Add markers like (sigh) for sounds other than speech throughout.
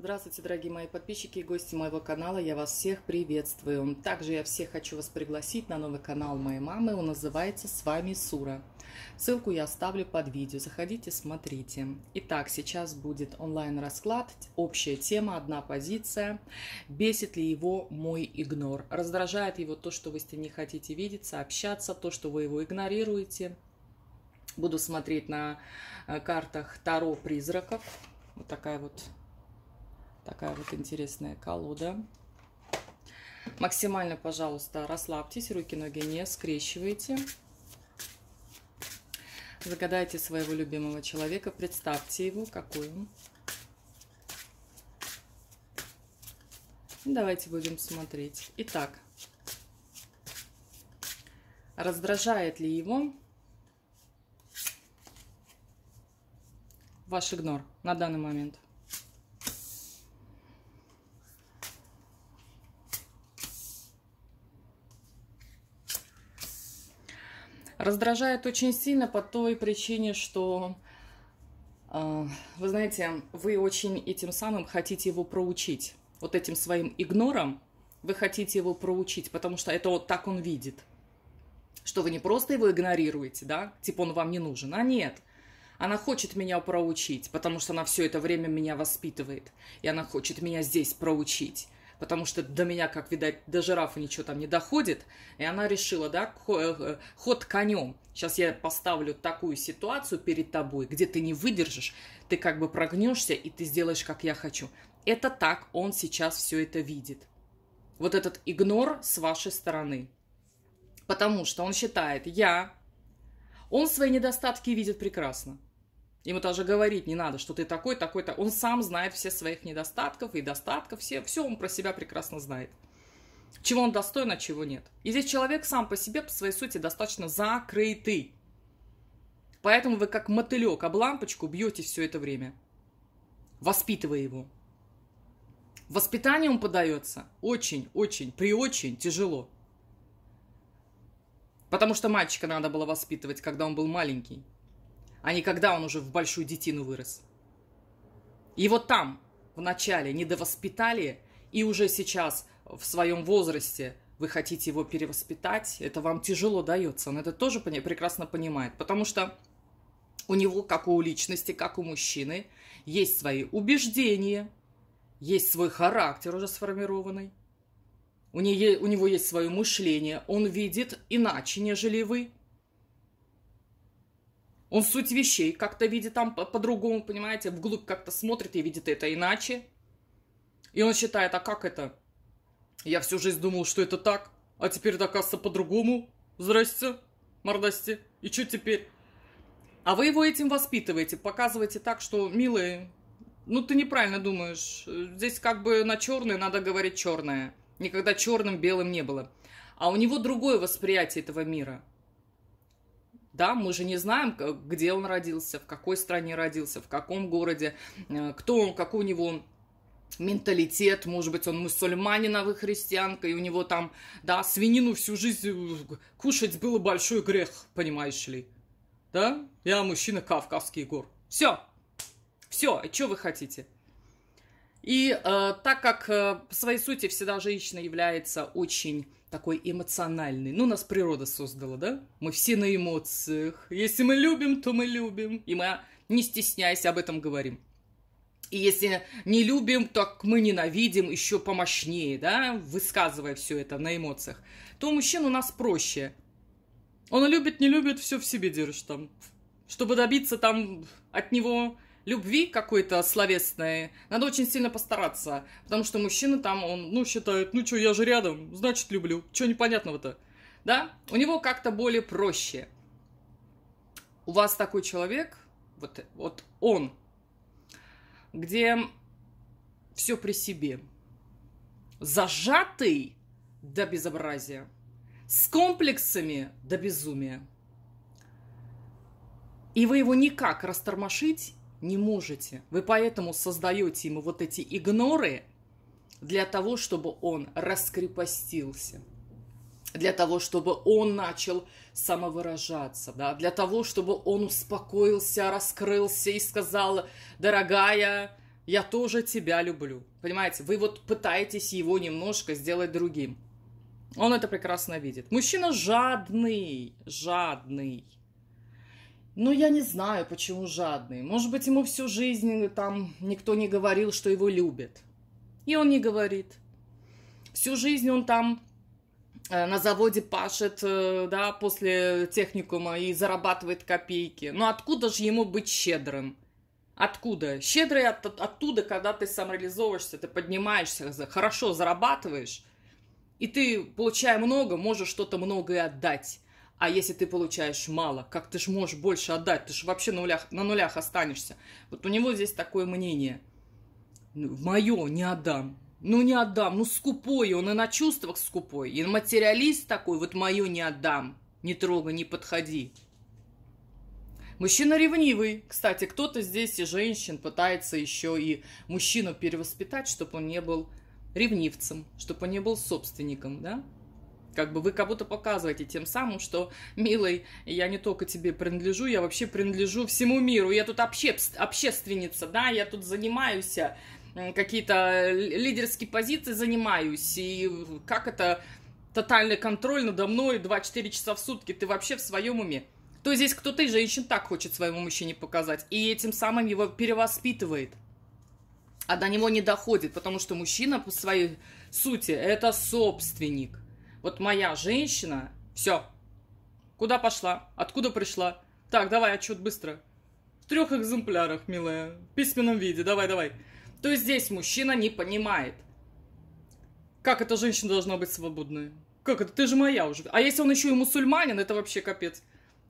Здравствуйте, дорогие мои подписчики и гости моего канала. Я вас всех приветствую. Также я всех хочу вас пригласить на новый канал моей мамы. Он называется «С вами Сура». Ссылку я оставлю под видео. Заходите, смотрите. Итак, сейчас будет онлайн-расклад. Общая тема, одна позиция. Бесит ли его мой игнор? Раздражает его то, что вы с ним не хотите видеться, общаться, то, что вы его игнорируете. Буду смотреть на э, картах Таро призраков. Вот такая вот Такая вот интересная колода. Максимально, пожалуйста, расслабьтесь, руки-ноги не скрещивайте. Загадайте своего любимого человека, представьте его, какой он. Давайте будем смотреть. Итак, раздражает ли его ваш игнор на данный момент? Раздражает очень сильно по той причине, что, э, вы знаете, вы очень этим самым хотите его проучить. Вот этим своим игнором вы хотите его проучить, потому что это вот так он видит. Что вы не просто его игнорируете, да, типа он вам не нужен, а нет. Она хочет меня проучить, потому что она все это время меня воспитывает. И она хочет меня здесь проучить потому что до меня, как видать, до жирафа ничего там не доходит, и она решила, да, э, э, ход конем. Сейчас я поставлю такую ситуацию перед тобой, где ты не выдержишь, ты как бы прогнешься, и ты сделаешь, как я хочу. Это так он сейчас все это видит. Вот этот игнор с вашей стороны. Потому что он считает, я... Он свои недостатки видит прекрасно. Ему даже говорить не надо, что ты такой, такой-то. Он сам знает все своих недостатков и достатков, все, все он про себя прекрасно знает. Чего он достоин, а чего нет. И здесь человек сам по себе, по своей сути, достаточно закрытый. Поэтому вы как мотылек об лампочку бьете все это время, воспитывая его. Воспитание он подается очень, очень, при очень тяжело. Потому что мальчика надо было воспитывать, когда он был маленький а не когда он уже в большую детину вырос. И вот там вначале недовоспитали, и уже сейчас в своем возрасте вы хотите его перевоспитать, это вам тяжело дается. Он это тоже прекрасно понимает, потому что у него, как у личности, как у мужчины, есть свои убеждения, есть свой характер уже сформированный, у, нее, у него есть свое мышление, он видит иначе, нежели вы, он суть вещей как-то видит там по-другому, по понимаете, вглубь как-то смотрит и видит это иначе. И он считает, а как это? Я всю жизнь думал, что это так, а теперь доказывается по-другому. Здрасте, мордасти. И что теперь? А вы его этим воспитываете, показываете так, что, милые, ну ты неправильно думаешь. Здесь как бы на черное надо говорить черное. Никогда черным белым не было. А у него другое восприятие этого мира – да, мы же не знаем, где он родился, в какой стране родился, в каком городе, э, кто он, какой у него менталитет, может быть, он мусульманин, а вы христианка, и у него там, да, свинину всю жизнь э, кушать было большой грех, понимаешь ли. Да? Я мужчина Кавказский гор. Все. Все. и а что вы хотите? И э, так как э, по своей сути всегда женщина является очень такой эмоциональный. Ну, нас природа создала, да? Мы все на эмоциях. Если мы любим, то мы любим. И мы, не стесняясь, об этом говорим. И если не любим, так мы ненавидим еще помощнее, да, высказывая все это на эмоциях, то у мужчин у нас проще. Он любит, не любит, все в себе держишь там. Чтобы добиться там от него любви какой-то словесной, надо очень сильно постараться. Потому что мужчина там, он, ну, считает, ну что, я же рядом, значит, люблю. Что непонятного-то? Да? У него как-то более проще. У вас такой человек, вот, вот он, где все при себе. Зажатый до безобразия. С комплексами до безумия. И вы его никак растормошить не можете. Вы поэтому создаете ему вот эти игноры для того, чтобы он раскрепостился, для того, чтобы он начал самовыражаться, да, для того, чтобы он успокоился, раскрылся и сказал, дорогая, я тоже тебя люблю. Понимаете, вы вот пытаетесь его немножко сделать другим. Он это прекрасно видит. Мужчина жадный, жадный. Ну, я не знаю, почему жадный. Может быть, ему всю жизнь э, там никто не говорил, что его любят, И он не говорит. Всю жизнь он там э, на заводе пашет, э, да, после техникума и зарабатывает копейки. Но ну, откуда же ему быть щедрым? Откуда? Щедрый от, от, оттуда, когда ты самореализовываешься, ты поднимаешься, хорошо зарабатываешь, и ты, получая много, можешь что-то многое отдать. А если ты получаешь мало, как ты ж можешь больше отдать? Ты же вообще на нулях, на нулях останешься. Вот у него здесь такое мнение. «Ну, мое не отдам. Ну не отдам, ну скупой, он и на чувствах скупой. И материалист такой, вот мое не отдам. Не трогай, не подходи. Мужчина ревнивый. Кстати, кто-то здесь и женщин пытается еще и мужчину перевоспитать, чтобы он не был ревнивцем, чтобы он не был собственником, да? Как бы вы как будто показываете тем самым, что, милый, я не только тебе принадлежу, я вообще принадлежу всему миру. Я тут обще общественница, да, я тут занимаюсь э, какие-то э, лидерские позиции занимаюсь, и как это тотальный контроль надо мной 24 часа в сутки, ты вообще в своем уме. То здесь кто-то из женщин так хочет своему мужчине показать, и этим самым его перевоспитывает, а до него не доходит, потому что мужчина по своей сути это собственник – вот моя женщина... Все. Куда пошла? Откуда пришла? Так, давай отчет быстро. В трех экземплярах, милая. В письменном виде. Давай, давай. То есть здесь мужчина не понимает. Как эта женщина должна быть свободной? Как это? Ты же моя уже. А если он еще и мусульманин, это вообще капец.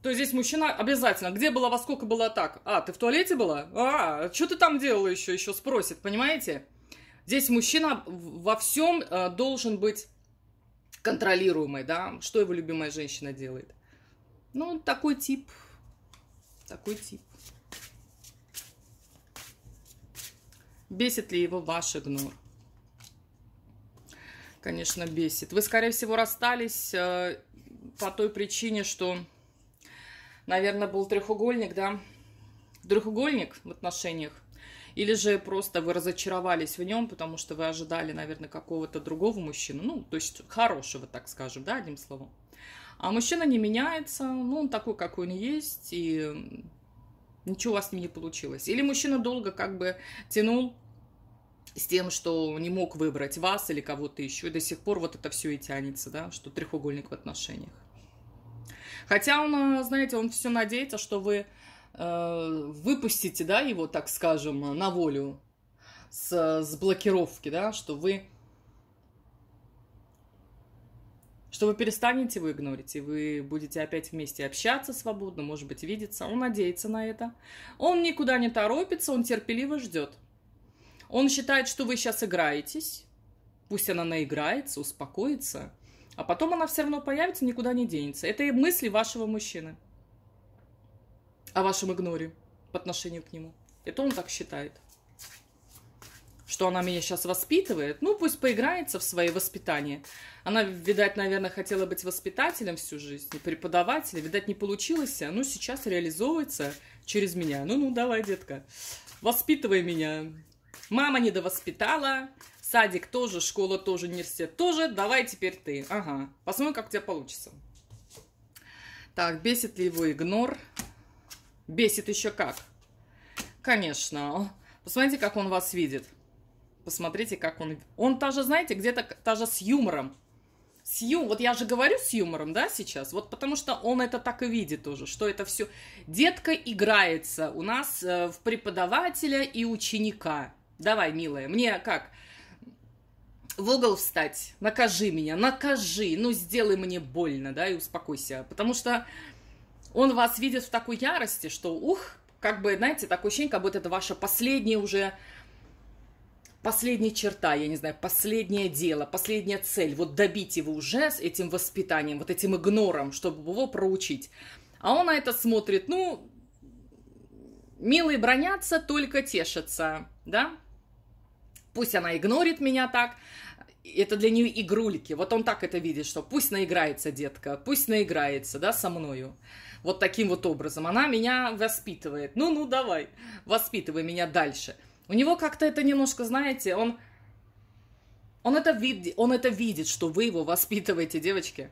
То есть здесь мужчина обязательно. Где была, во сколько была так? А, ты в туалете была? А, что ты там делала еще? Еще спросит, понимаете? Здесь мужчина во всем э, должен быть контролируемой, да, что его любимая женщина делает. Ну, такой тип, такой тип. Бесит ли его ваш игнор? Конечно, бесит. Вы, скорее всего, расстались э, по той причине, что, наверное, был треугольник, да? Треугольник в отношениях или же просто вы разочаровались в нем, потому что вы ожидали, наверное, какого-то другого мужчину, ну, то есть хорошего, так скажем, да, одним словом. А мужчина не меняется, ну, он такой, какой он есть, и ничего у вас с ним не получилось. Или мужчина долго как бы тянул с тем, что не мог выбрать вас или кого-то еще, и до сих пор вот это все и тянется, да, что треугольник в отношениях. Хотя он, э, знаете, он все надеется, что вы Э, выпустите, да, его, так скажем, на волю с, с блокировки, да, что вы что вы перестанете его игнорить, и вы будете опять вместе общаться свободно, может быть, видеться. Он надеется на это. Он никуда не торопится, он терпеливо ждет. Он считает, что вы сейчас играетесь. Пусть она наиграется, успокоится. А потом она все равно появится, никуда не денется. Это и мысли вашего мужчины о вашем игноре по отношению к нему. Это он так считает. Что она меня сейчас воспитывает, ну пусть поиграется в свои воспитания. Она, видать, наверное, хотела быть воспитателем всю жизнь, преподавателем, видать, не получилось, а ну сейчас реализовывается через меня. Ну-ну, давай, детка, воспитывай меня. Мама недовоспитала, садик тоже, школа тоже, университет тоже, давай теперь ты. Ага, посмотрим, как у тебя получится. Так, бесит ли его игнор? Бесит еще как. Конечно. Посмотрите, как он вас видит. Посмотрите, как он... Он та же, знаете, где-то та же с юмором. С ю... Вот я же говорю с юмором, да, сейчас? Вот потому что он это так и видит тоже, что это все... Детка играется у нас э, в преподавателя и ученика. Давай, милая, мне как? в угол встать, накажи меня, накажи, ну сделай мне больно, да, и успокойся. Потому что он вас видит в такой ярости, что, ух, как бы, знаете, такое ощущение, как будто это ваша последняя уже, последняя черта, я не знаю, последнее дело, последняя цель. Вот добить его уже с этим воспитанием, вот этим игнором, чтобы его проучить. А он на это смотрит, ну, милые бронятся, только тешатся, да? Пусть она игнорит меня так, это для нее игрульки. Вот он так это видит, что пусть наиграется, детка, пусть наиграется, да, со мною вот таким вот образом. Она меня воспитывает. Ну-ну, давай, воспитывай меня дальше. У него как-то это немножко, знаете, он... Он это, вид, он это видит, что вы его воспитываете, девочки.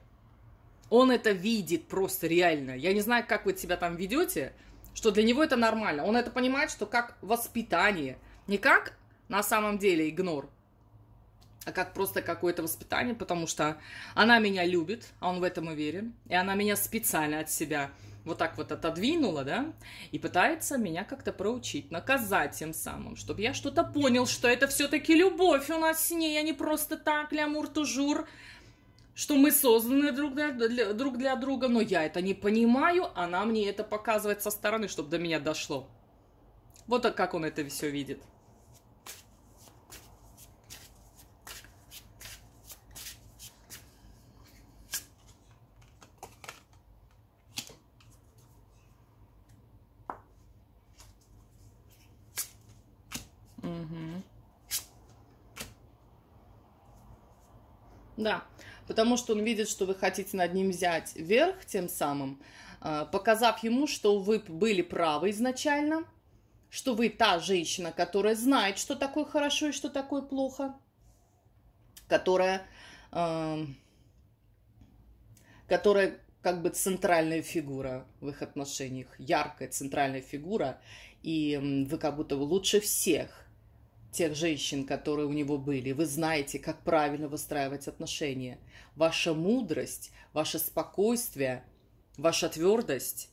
Он это видит просто реально. Я не знаю, как вы себя там ведете, что для него это нормально. Он это понимает, что как воспитание. Не как на самом деле игнор, а как просто какое-то воспитание, потому что она меня любит, а он в этом уверен, и она меня специально от себя вот так вот отодвинула, да, и пытается меня как-то проучить, наказать тем самым, чтобы я что-то понял, что это все-таки любовь у нас с ней, а не просто так, лямур-тужур, что мы созданы друг для, для, друг для друга, но я это не понимаю, она мне это показывает со стороны, чтобы до меня дошло. Вот так, как он это все видит. Да, потому что он видит, что вы хотите над ним взять верх, тем самым а, показав ему, что вы были правы изначально, что вы та женщина, которая знает, что такое хорошо и что такое плохо, которая, э, которая как бы центральная фигура в их отношениях, яркая центральная фигура, и вы как будто лучше всех тех женщин, которые у него были. Вы знаете, как правильно выстраивать отношения. Ваша мудрость, ваше спокойствие, ваша твердость,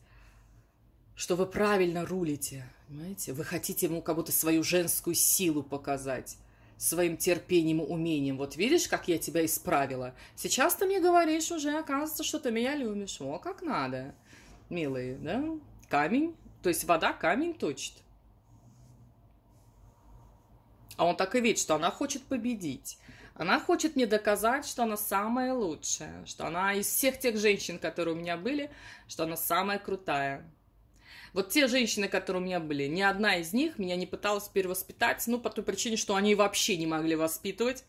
что вы правильно рулите. Понимаете? Вы хотите ему как будто свою женскую силу показать своим терпением и умением. Вот видишь, как я тебя исправила? Сейчас ты мне говоришь уже, оказывается, что ты меня любишь. О, как надо, милые, да? Камень, то есть вода камень точит. А он так и видит, что она хочет победить. Она хочет мне доказать, что она самая лучшая, что она из всех тех женщин, которые у меня были, что она самая крутая. Вот те женщины, которые у меня были, ни одна из них меня не пыталась перевоспитать, ну, по той причине, что они вообще не могли воспитывать,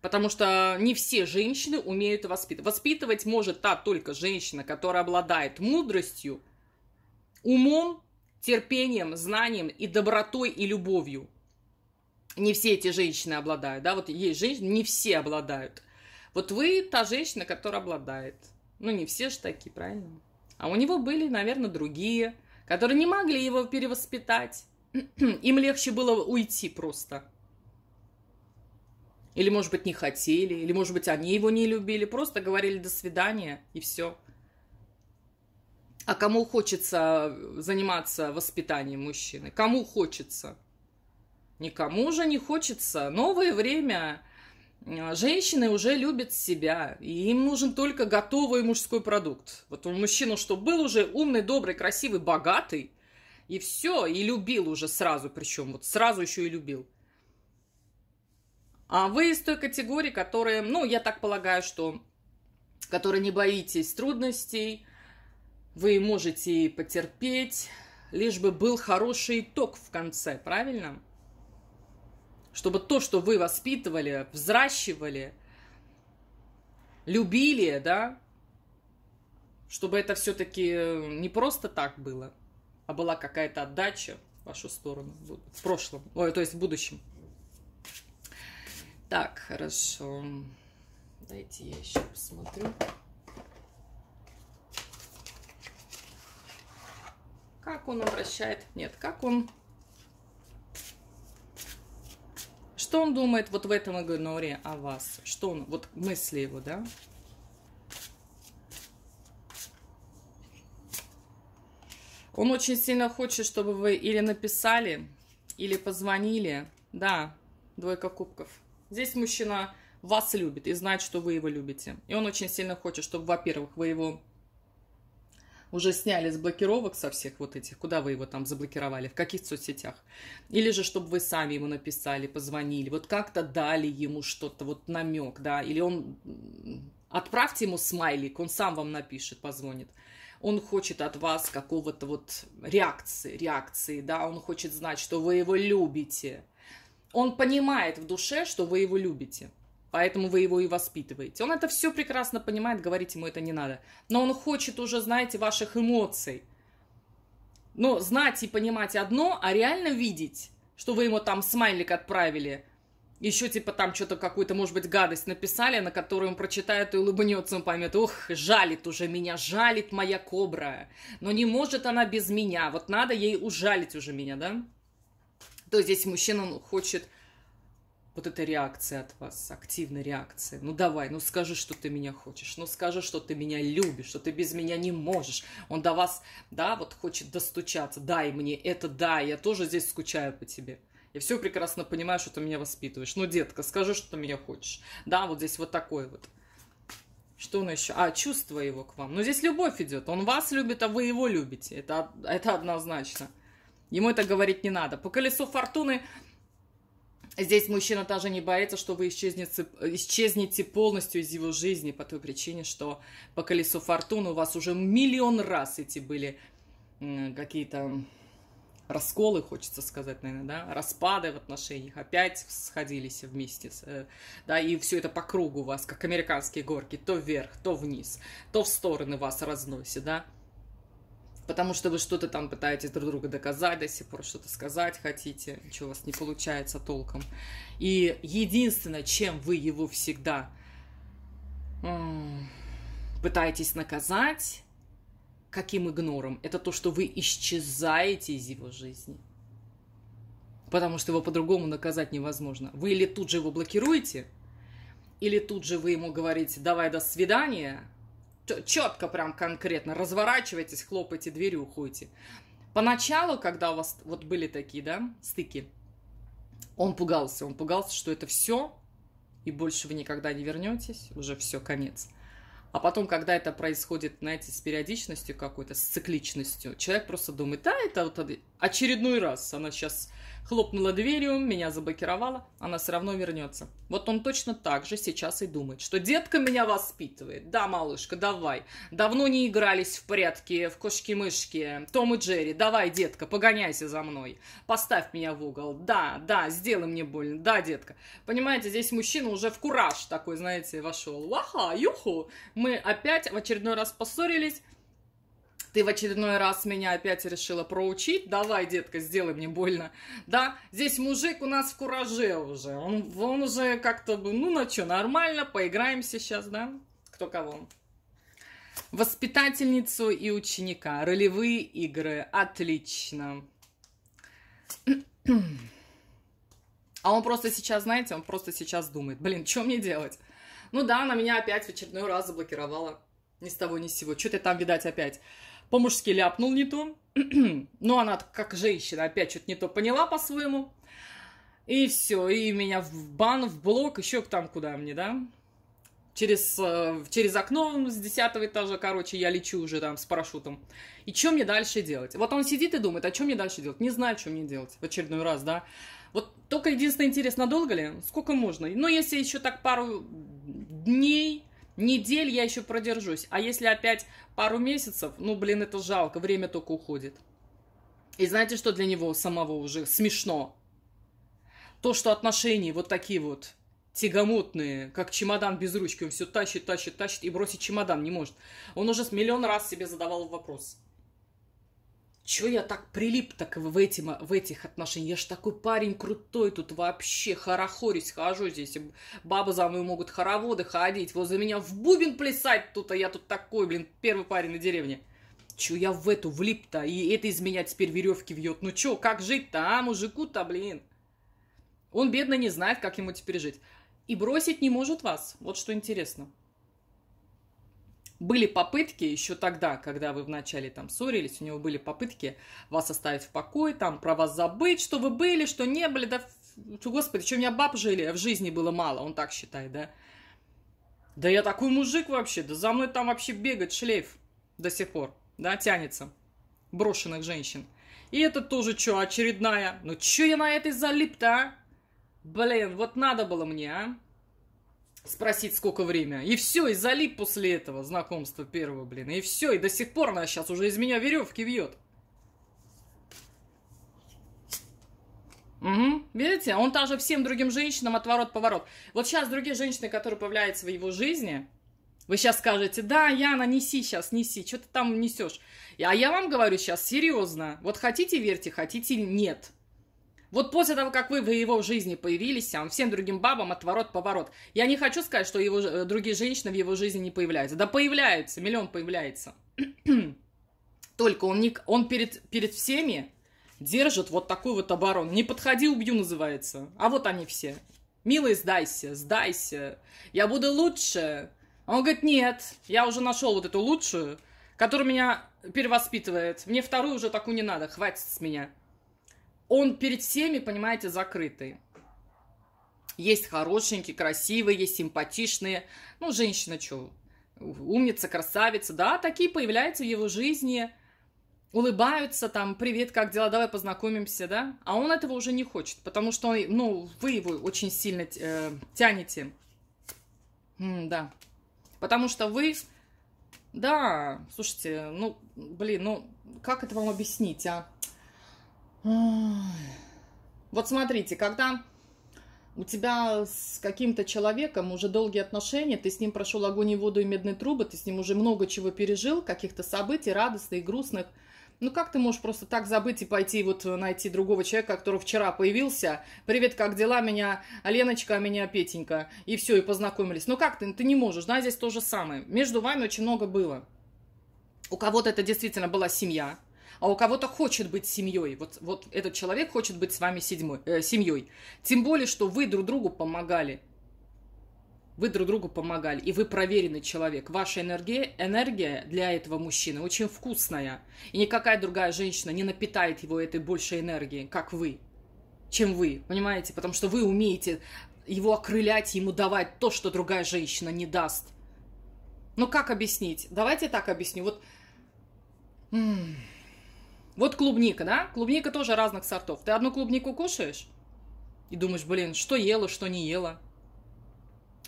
потому что не все женщины умеют воспитывать. Воспитывать может та только женщина, которая обладает мудростью, умом, терпением, знанием и добротой и любовью – не все эти женщины обладают, да, вот есть женщины, не все обладают. Вот вы та женщина, которая обладает. Ну, не все же такие, правильно? А у него были, наверное, другие, которые не могли его перевоспитать. (clears throat) Им легче было уйти просто. Или, может быть, не хотели, или, может быть, они его не любили, просто говорили «до свидания» и все. А кому хочется заниматься воспитанием мужчины? Кому хочется? Никому уже не хочется. Новое время. Э, женщины уже любят себя, и им нужен только готовый мужской продукт. Вот у мужчину, что был уже умный, добрый, красивый, богатый, и все, и любил уже сразу, причем вот сразу еще и любил. А вы из той категории, которая, ну, я так полагаю, что, которая не боитесь трудностей, вы можете потерпеть, лишь бы был хороший итог в конце, правильно? Правильно чтобы то, что вы воспитывали, взращивали, любили, да, чтобы это все-таки не просто так было, а была какая-то отдача в вашу сторону в прошлом, ой, то есть в будущем. Так, хорошо. Дайте я еще посмотрю. Как он обращает? Нет, как он что он думает вот в этом игноре о вас? Что он, вот мысли его, да? Он очень сильно хочет, чтобы вы или написали, или позвонили. Да, двойка кубков. Здесь мужчина вас любит и знает, что вы его любите. И он очень сильно хочет, чтобы, во-первых, вы его уже сняли с блокировок со всех вот этих, куда вы его там заблокировали, в каких соцсетях. Или же, чтобы вы сами ему написали, позвонили, вот как-то дали ему что-то, вот намек, да, или он... Отправьте ему смайлик, он сам вам напишет, позвонит он хочет от вас какого-то вот реакции, реакции, да, он хочет знать, что вы его любите. Он понимает в душе, что вы его любите поэтому вы его и воспитываете. Он это все прекрасно понимает, говорить ему это не надо. Но он хочет уже, знаете, ваших эмоций. Но знать и понимать одно, а реально видеть, что вы ему там смайлик отправили, еще типа там что-то какую-то, может быть, гадость написали, на которую он прочитает и улыбнется, он поймет, ох, жалит уже меня, жалит моя кобра, но не может она без меня, вот надо ей ужалить уже меня, да? То здесь мужчина он ну, хочет вот эта реакция от вас, активная реакция. Ну давай, ну скажи, что ты меня хочешь, ну скажи, что ты меня любишь, что ты без меня не можешь. Он до вас, да, вот хочет достучаться, дай мне это, да, я тоже здесь скучаю по тебе. Я все прекрасно понимаю, что ты меня воспитываешь. Ну, детка, скажи, что ты меня хочешь. Да, вот здесь вот такой вот. Что он еще? А, чувство его к вам. Ну, здесь любовь идет. Он вас любит, а вы его любите. Это, это однозначно. Ему это говорить не надо. По колесу фортуны Здесь мужчина даже не боится, что вы исчезнете, исчезнете полностью из его жизни по той причине, что по колесу фортуны у вас уже миллион раз эти были какие-то расколы, хочется сказать, наверное, да, распады в отношениях, опять сходились вместе, э, да, и все это по кругу у вас, как американские горки, то вверх, то вниз, то в стороны вас разносит, да, Потому что вы что-то там пытаетесь друг друга доказать до сих пор, что-то сказать хотите, ничего у вас не получается толком. И единственное, чем вы его всегда пытаетесь наказать, каким игнором, это то, что вы исчезаете из его жизни. Потому что его по-другому наказать невозможно. Вы или тут же его блокируете, или тут же вы ему говорите «давай до свидания», четко прям конкретно разворачивайтесь, хлопайте дверью, уходите. Поначалу, когда у вас вот были такие, да, стыки, он пугался, он пугался, что это все, и больше вы никогда не вернетесь, уже все, конец. А потом, когда это происходит, знаете, с периодичностью какой-то, с цикличностью, человек просто думает, да, это вот очередной раз, она сейчас Хлопнула дверью, меня заблокировала, она все равно вернется. Вот он точно так же сейчас и думает, что детка меня воспитывает. Да, малышка, давай. Давно не игрались в прятки, в кошки-мышки, Том и Джерри. Давай, детка, погоняйся за мной. Поставь меня в угол. Да, да, сделай мне больно. Да, детка. Понимаете, здесь мужчина уже в кураж такой, знаете, вошел. Ваха, юху. Мы опять в очередной раз поссорились ты в очередной раз меня опять решила проучить, давай, детка, сделай мне больно, да, здесь мужик у нас в кураже уже, он, он уже как-то, ну, на что, нормально, поиграемся сейчас, да, кто кого. Воспитательницу и ученика, ролевые игры, отлично. А он просто сейчас, знаете, он просто сейчас думает, блин, что мне делать? Ну да, она меня опять в очередной раз заблокировала. Ни с того, ни с сего. что ты там, видать, опять по-мужски ляпнул не то. (clears throat) Но она как женщина опять что-то не то поняла по-своему. И все, и меня в бан, в блок, еще там куда мне, да? Через, э, через окно с 10 этажа, короче, я лечу уже там с парашютом. И что мне дальше делать? Вот он сидит и думает, а что мне дальше делать? Не знаю, что мне делать в очередной раз, да? Вот только единственное интересно, надолго ли? Сколько можно? Но если еще так пару дней, Недель я еще продержусь. А если опять пару месяцев, ну, блин, это жалко, время только уходит. И знаете, что для него самого уже смешно? То, что отношения вот такие вот тягомотные, как чемодан без ручки, он все тащит, тащит, тащит и бросить чемодан не может. Он уже миллион раз себе задавал вопрос – Чё я так прилип так в, этим, в этих отношениях? Я ж такой парень крутой тут вообще, хорохорюсь, хожу здесь. Бабы за мной могут хороводы ходить, возле меня в бубен плясать тут, а я тут такой, блин, первый парень на деревне. Чё я в эту влип-то? И это из меня теперь веревки вьет. Ну чё, как жить-то, а, мужику-то, блин? Он, бедно, не знает, как ему теперь жить. И бросить не может вас. Вот что интересно были попытки еще тогда, когда вы вначале там ссорились, у него были попытки вас оставить в покое, там про вас забыть, что вы были, что не были, да, господи, что у меня баб жили, а в жизни было мало, он так считает, да. Да я такой мужик вообще, да за мной там вообще бегает шлейф до сих пор, да, тянется, брошенных женщин. И это тоже что, очередная, ну что я на этой залип-то, а? Блин, вот надо было мне, а? спросить, сколько время. И все, и залип после этого знакомства первого, блин. И все, и до сих пор она сейчас уже из меня веревки вьет. Угу. Видите, а он также всем другим женщинам отворот-поворот. Вот сейчас другие женщины, которые появляются в его жизни, вы сейчас скажете, да, Яна, неси сейчас, неси, что ты там несешь. А я вам говорю сейчас серьезно, вот хотите верьте, хотите нет. Вот после того, как вы в его жизни появились, он всем другим бабам отворот-поворот. Я не хочу сказать, что его, э, другие женщины в его жизни не появляются. Да появляются, миллион появляется. (clears throat) Только он, не, он перед, перед всеми держит вот такой вот оборон. Не подходи, убью называется. А вот они все. Милый, сдайся, сдайся. Я буду лучше. А он говорит, нет, я уже нашел вот эту лучшую, которая меня перевоспитывает. Мне вторую уже такую не надо, хватит с меня он перед всеми, понимаете, закрытый. Есть хорошенькие, красивые, есть симпатичные. Ну, женщина что, умница, красавица, да, такие появляются в его жизни, улыбаются там, привет, как дела, давай познакомимся, да, а он этого уже не хочет, потому что, он, ну, вы его очень сильно э, тянете, М да, потому что вы, да, слушайте, ну, блин, ну, как это вам объяснить, а? Вот смотрите, когда у тебя с каким-то человеком уже долгие отношения, ты с ним прошел огонь и воду и медные трубы, ты с ним уже много чего пережил, каких-то событий радостных, и грустных. Ну как ты можешь просто так забыть и пойти вот найти другого человека, который вчера появился? Привет, как дела? Меня Леночка, а меня Петенька. И все, и познакомились. Ну как ты? Ну, ты не можешь, да, здесь то же самое. Между вами очень много было. У кого-то это действительно была семья, а у кого-то хочет быть семьей. Вот, вот этот человек хочет быть с вами седьмой, э, семьей. Тем более, что вы друг другу помогали. Вы друг другу помогали, и вы проверенный человек. Ваша энергия, энергия для этого мужчины очень вкусная. И никакая другая женщина не напитает его этой большей энергией, как вы, чем вы, понимаете? Потому что вы умеете его окрылять, ему давать то, что другая женщина не даст. Ну как объяснить? Давайте так объясню. Вот... М -м -м. Вот клубника, да? Клубника тоже разных сортов. Ты одну клубнику кушаешь и думаешь, блин, что ела, что не ела.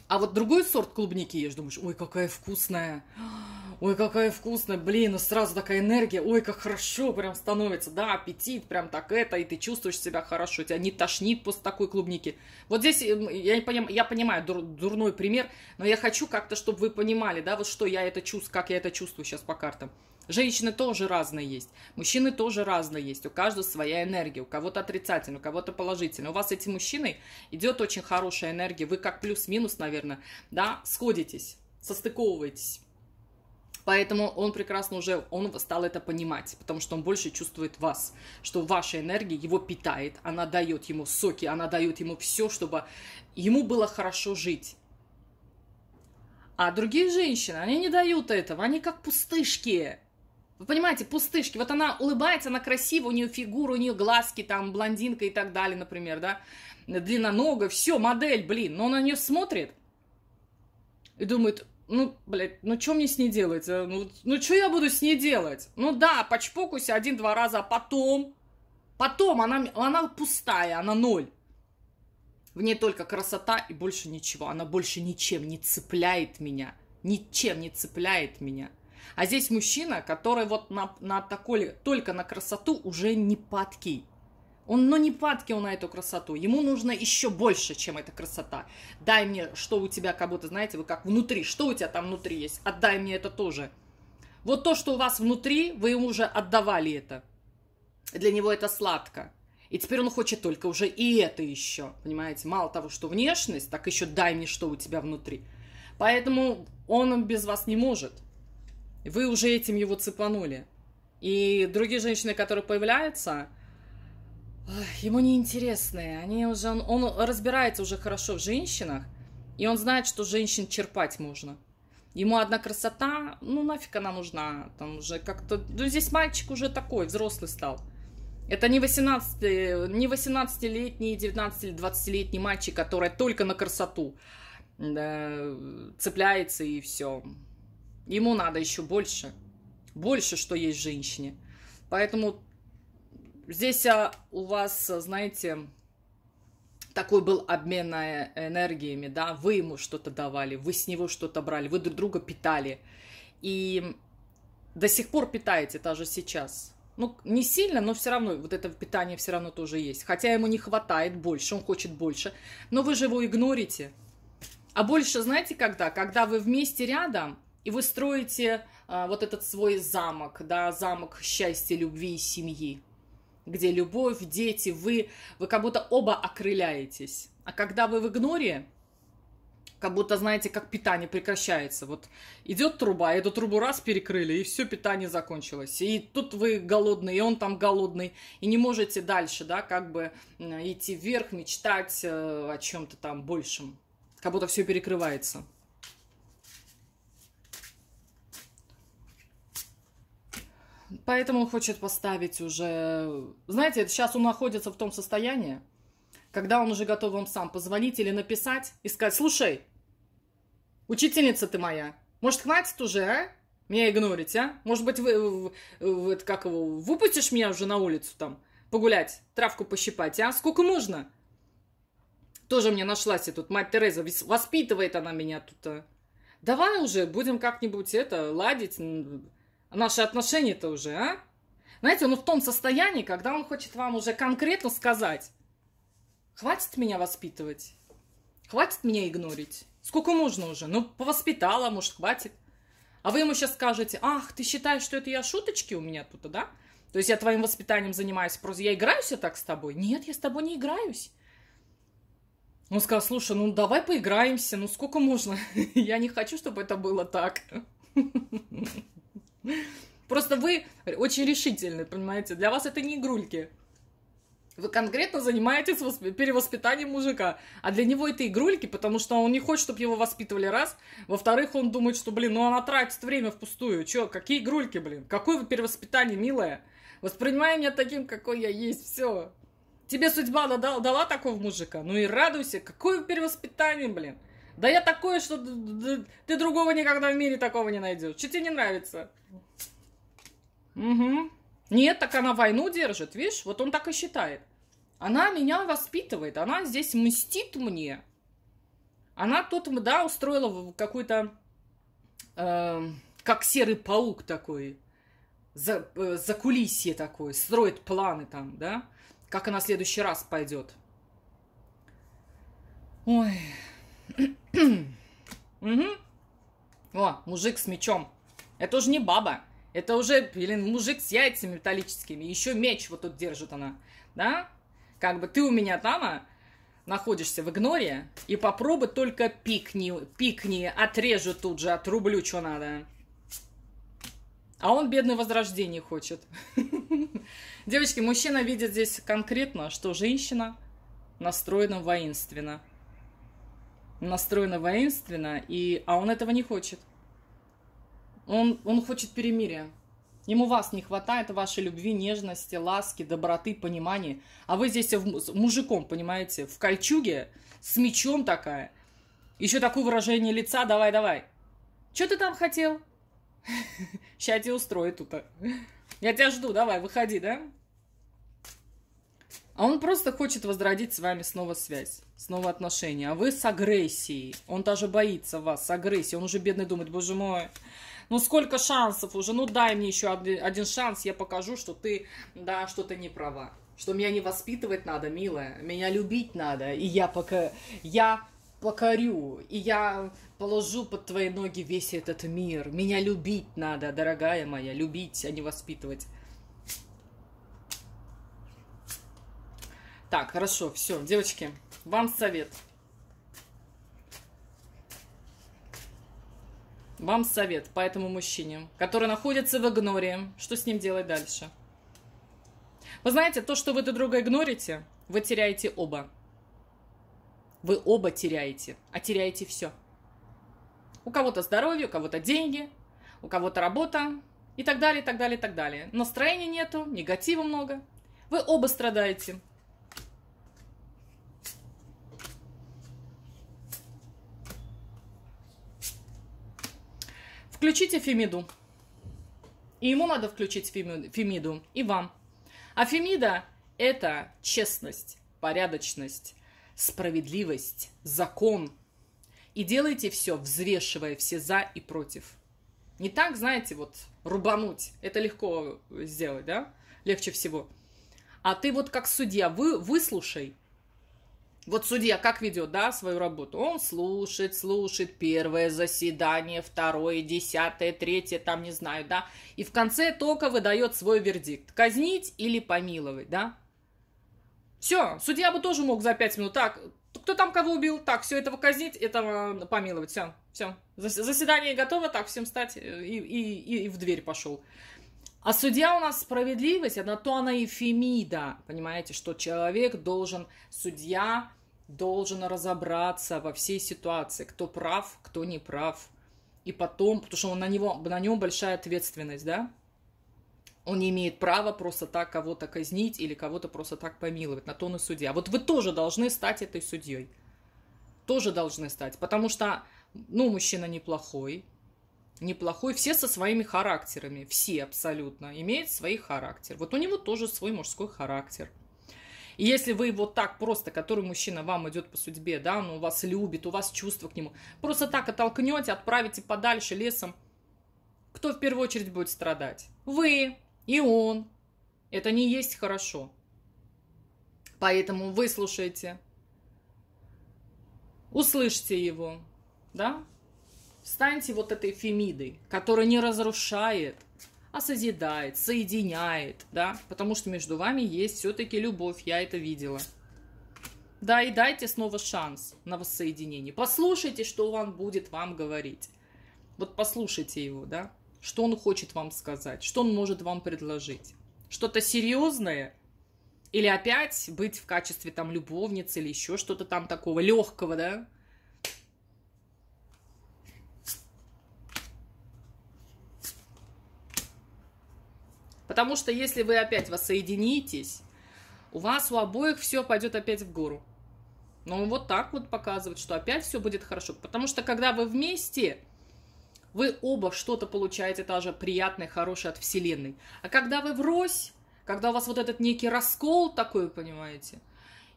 А вот другой сорт клубники ешь, думаешь, ой, какая вкусная, ой, какая вкусная, блин, и ну сразу такая энергия, ой, как хорошо прям становится, да, аппетит, прям так это, и ты чувствуешь себя хорошо, тебя не тошнит после такой клубники. Вот здесь, я, не поним, я понимаю, дур, дурной пример, но я хочу как-то, чтобы вы понимали, да, вот что я это чувствую, как я это чувствую сейчас по картам. Женщины тоже разные есть, мужчины тоже разные есть, у каждого своя энергия, у кого-то отрицательная, у кого-то положительная. У вас с этим мужчиной идет очень хорошая энергия, вы как плюс-минус, наверное, да, сходитесь, состыковываетесь. Поэтому он прекрасно уже, он стал это понимать, потому что он больше чувствует вас, что ваша энергия его питает, она дает ему соки, она дает ему все, чтобы ему было хорошо жить. А другие женщины, они не дают этого, они как пустышки. Вы понимаете, пустышки. Вот она улыбается, она красива, у нее фигура, у нее глазки, там, блондинка и так далее, например, да? длинноногая, все, модель, блин. Но он на нее смотрит и думает, ну, блядь, ну что мне с ней делать? Э, ну, ну что я буду с ней делать? Ну да, почпокуйся один-два раза, а потом... Потом она, она пустая, она ноль. В ней только красота и больше ничего. Она больше ничем не цепляет меня. Ничем не цепляет меня. А здесь мужчина, который вот на, на такой, только на красоту уже не падкий. Он, но ну, не падки он на эту красоту. Ему нужно еще больше, чем эта красота. Дай мне, что у тебя, как будто, знаете, вы как внутри, что у тебя там внутри есть, отдай мне это тоже. Вот то, что у вас внутри, вы ему уже отдавали это. Для него это сладко. И теперь он хочет только уже и это еще, понимаете? Мало того, что внешность, так еще дай мне, что у тебя внутри. Поэтому он без вас не может. Вы уже этим его цепанули. И другие женщины, которые появляются, ему неинтересные. Они уже, он, он разбирается уже хорошо в женщинах, и он знает, что женщин черпать можно. Ему одна красота, ну нафиг она нужна. Там уже как-то... Ну здесь мальчик уже такой, взрослый стал. Это не 18, не 18-летний, 19 или 20-летний мальчик, который только на красоту да, цепляется и все. Ему надо еще больше. Больше, что есть женщине. Поэтому здесь а, у вас, а, знаете, такой был обмен а, энергиями, да, вы ему что-то давали, вы с него что-то брали, вы друг друга питали. И до сих пор питаете даже сейчас. Ну, не сильно, но все равно вот это питание все равно тоже есть. Хотя ему не хватает больше, он хочет больше. Но вы же его игнорите. А больше знаете когда? Когда вы вместе рядом, и вы строите а, вот этот свой замок, да, замок счастья, любви и семьи, где любовь, дети, вы, вы как будто оба окрыляетесь. А когда вы в игноре, как будто, знаете, как питание прекращается. Вот идет труба, эту трубу раз перекрыли, и все, питание закончилось. И тут вы голодный, и он там голодный, и не можете дальше, да, как бы идти вверх, мечтать э, о чем-то там большем. Как будто все перекрывается. Поэтому он хочет поставить уже... Знаете, сейчас он находится в том состоянии, когда он уже готов вам сам позвонить или написать и сказать, слушай, учительница ты моя, может, хватит уже, а? Меня игнорить, а? Может быть, вы, вы, как его, выпустишь меня уже на улицу там погулять, травку пощипать, а? Сколько можно? Тоже мне нашлась и тут мать Тереза, воспитывает она меня тут. А. Давай уже будем как-нибудь это ладить, наши отношения-то уже, а? Знаете, он в том состоянии, когда он хочет вам уже конкретно сказать, хватит меня воспитывать, хватит меня игнорить, сколько можно уже, ну, повоспитала, может, хватит. А вы ему сейчас скажете, ах, ты считаешь, что это я шуточки у меня тут, да? То есть я твоим воспитанием занимаюсь, просто я играюсь я так с тобой? Нет, я с тобой не играюсь. Он сказал, слушай, ну давай поиграемся, ну сколько можно? (laughs) Я не хочу, чтобы это было так. (laughs) Просто вы очень решительны, понимаете? Для вас это не игрульки. Вы конкретно занимаетесь перевоспитанием мужика. А для него это игрульки, потому что он не хочет, чтобы его воспитывали раз. Во-вторых, он думает, что, блин, ну она тратит время впустую. Че, какие игрульки, блин? Какое вы перевоспитание, милая? Воспринимай меня таким, какой я есть, все. Тебе судьба дала, дала такого мужика? Ну и радуйся. Какое перевоспитание, блин? Да я такое, что ты другого никогда в мире такого не найдешь. Что тебе не нравится? Угу. Нет, так она войну держит, видишь? Вот он так и считает. Она меня воспитывает, она здесь мстит мне. Она тут, да, устроила какой-то, э, эм, как серый паук такой, за, э, за кулисье такой, строит планы там, да, как она в следующий раз пойдет. Ой, Угу. О, мужик с мечом. Это уже не баба. Это уже, блин, мужик с яйцами металлическими. Еще меч вот тут держит она. Да? Как бы ты у меня там, а, находишься в игноре, и попробуй только пикни, пикни, отрежу тут же, отрублю, что надо. А он бедное возрождение хочет. (laughs) Девочки, мужчина видит здесь конкретно, что женщина настроена воинственно настроена воинственно, и, а он этого не хочет. Он, он хочет перемирия. Ему вас не хватает, вашей любви, нежности, ласки, доброты, понимания. А вы здесь в, мужиком, понимаете, в кольчуге, с мечом такая. Еще такое выражение лица, давай-давай. Что ты там хотел? Сейчас (laughs) я тебя устрою тут. Я тебя жду, давай, выходи, да? А он просто хочет возродить с вами снова связь, снова отношения. А вы с агрессией. Он даже боится вас с агрессией. Он уже бедный думает, боже мой, ну сколько шансов уже, ну дай мне еще один шанс, я покажу, что ты, да, что ты не права. Что меня не воспитывать надо, милая, меня любить надо, и я пока, я покорю, и я положу под твои ноги весь этот мир. Меня любить надо, дорогая моя, любить, а не воспитывать. Так, хорошо, все, девочки, вам совет. Вам совет по этому мужчине, который находится в игноре. Что с ним делать дальше? Вы знаете, то, что вы друг друга игнорите, вы теряете оба. Вы оба теряете, а теряете все. У кого-то здоровье, у кого-то деньги, у кого-то работа и так далее, и так далее, и так далее. Настроения нету, негатива много. Вы оба страдаете. Включите Фемиду. И ему надо включить Фемиду, и вам. А Фемида – это честность, порядочность, справедливость, закон. И делайте все, взвешивая все за и против. Не так, знаете, вот рубануть. Это легко сделать, да? Легче всего. А ты вот как судья, вы, выслушай – вот судья как ведет, да, свою работу? Он слушает, слушает первое заседание, второе, десятое, третье, там не знаю, да. И в конце только выдает свой вердикт. Казнить или помиловать, да? Все, судья бы тоже мог за пять минут. Так, кто там кого убил? Так, все, этого казнить, этого помиловать. Все, все. Заседание готово, так, всем встать э, и, и, и, в дверь пошел. А судья у нас справедливость, она то она эфемида, понимаете, что человек должен, судья должен разобраться во всей ситуации, кто прав, кто не прав. И потом, потому что он на, него, на нем большая ответственность, да? Он не имеет права просто так кого-то казнить или кого-то просто так помиловать. На то он и судья. Вот вы тоже должны стать этой судьей. Тоже должны стать. Потому что, ну, мужчина неплохой, неплохой. Все со своими характерами. Все абсолютно имеют свой характер. Вот у него тоже свой мужской характер – и если вы вот так просто, который мужчина вам идет по судьбе, да, он ну, вас любит, у вас чувства к нему, просто так оттолкнете, отправите подальше лесом, кто в первую очередь будет страдать? Вы и он. Это не есть хорошо. Поэтому выслушайте, услышьте его, да? Станьте вот этой фемидой, которая не разрушает, а созидает, соединяет, да, потому что между вами есть все-таки любовь, я это видела. Да, и дайте снова шанс на воссоединение. Послушайте, что он будет вам говорить. Вот послушайте его, да, что он хочет вам сказать, что он может вам предложить. Что-то серьезное или опять быть в качестве там любовницы или еще что-то там такого легкого, да, Потому что если вы опять воссоединитесь, у вас у обоих все пойдет опять в гору. Но ну, он вот так вот показывает, что опять все будет хорошо. Потому что когда вы вместе, вы оба что-то получаете даже приятное, хорошее от Вселенной. А когда вы врозь, когда у вас вот этот некий раскол такой, понимаете,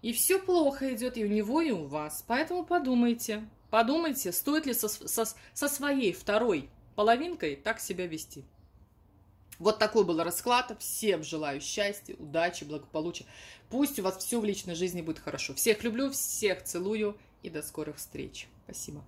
и все плохо идет и у него, и у вас. Поэтому подумайте, подумайте, стоит ли со, со, со своей второй половинкой так себя вести. Вот такой был расклад. Всем желаю счастья, удачи, благополучия. Пусть у вас все в личной жизни будет хорошо. Всех люблю, всех целую и до скорых встреч. Спасибо.